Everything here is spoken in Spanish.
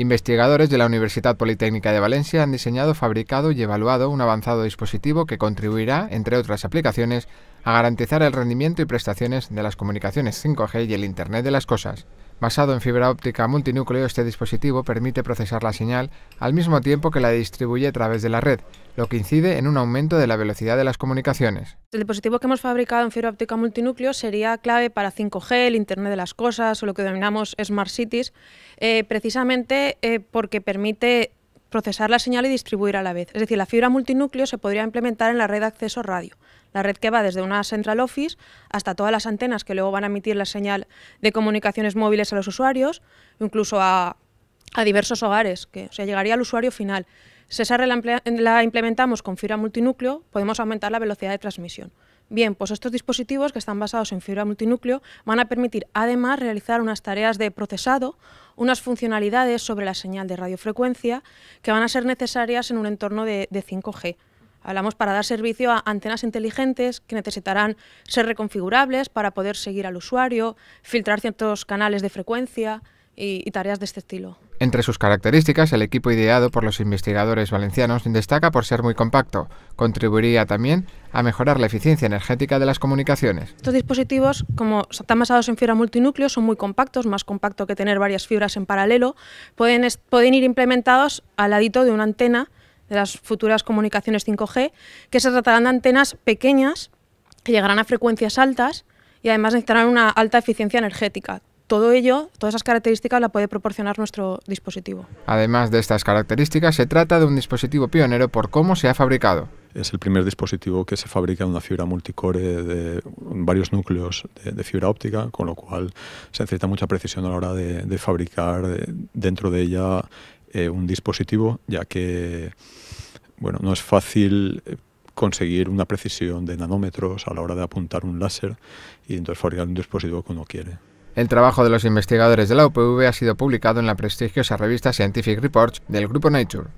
Investigadores de la Universidad Politécnica de Valencia han diseñado, fabricado y evaluado un avanzado dispositivo que contribuirá, entre otras aplicaciones, a garantizar el rendimiento y prestaciones de las comunicaciones 5G y el Internet de las Cosas. Basado en fibra óptica multinúcleo, este dispositivo permite procesar la señal al mismo tiempo que la distribuye a través de la red, lo que incide en un aumento de la velocidad de las comunicaciones. El dispositivo que hemos fabricado en fibra óptica multinúcleo sería clave para 5G, el Internet de las Cosas o lo que denominamos Smart Cities, eh, precisamente eh, porque permite procesar la señal y distribuir a la vez. Es decir, la fibra multinúcleo se podría implementar en la red de acceso radio, la red que va desde una central office hasta todas las antenas que luego van a emitir la señal de comunicaciones móviles a los usuarios, incluso a, diversos hogares, que o sea, llegaría al usuario final. Si esa red la implementamos con fibra multinúcleo, podemos aumentar la velocidad de transmisión. Bien, pues estos dispositivos que están basados en fibra multinúcleo van a permitir además realizar unas tareas de procesado, unas funcionalidades sobre la señal de radiofrecuencia que van a ser necesarias en un entorno de, de 5G. Hablamos para dar servicio a antenas inteligentes que necesitarán ser reconfigurables para poder seguir al usuario, filtrar ciertos canales de frecuencia, y, tareas de este estilo. Entre sus características, el equipo ideado por los investigadores valencianos destaca por ser muy compacto. Contribuiría también a mejorar la eficiencia energética de las comunicaciones. Estos dispositivos, como están basados en fibra multinúcleo, son muy compactos, más compactos que tener varias fibras en paralelo. Pueden, pueden ir implementados al ladito de una antena de las futuras comunicaciones 5G, que se tratarán de antenas pequeñas que llegarán a frecuencias altas y además necesitarán una alta eficiencia energética todo ello, todas esas características la puede proporcionar nuestro dispositivo. Además de estas características, se trata de un dispositivo pionero por cómo se ha fabricado. Es el primer dispositivo que se fabrica en una fibra multicore de varios núcleos de, fibra óptica, con lo cual se necesita mucha precisión a la hora de, fabricar eh, dentro de ella eh, un dispositivo, ya que bueno, no es fácil eh, conseguir una precisión de nanómetros a la hora de apuntar un láser y entonces fabricar un dispositivo que uno quiere. El trabajo de los investigadores de la UPV ha sido publicado en la prestigiosa revista Scientific Reports del grupo Nature.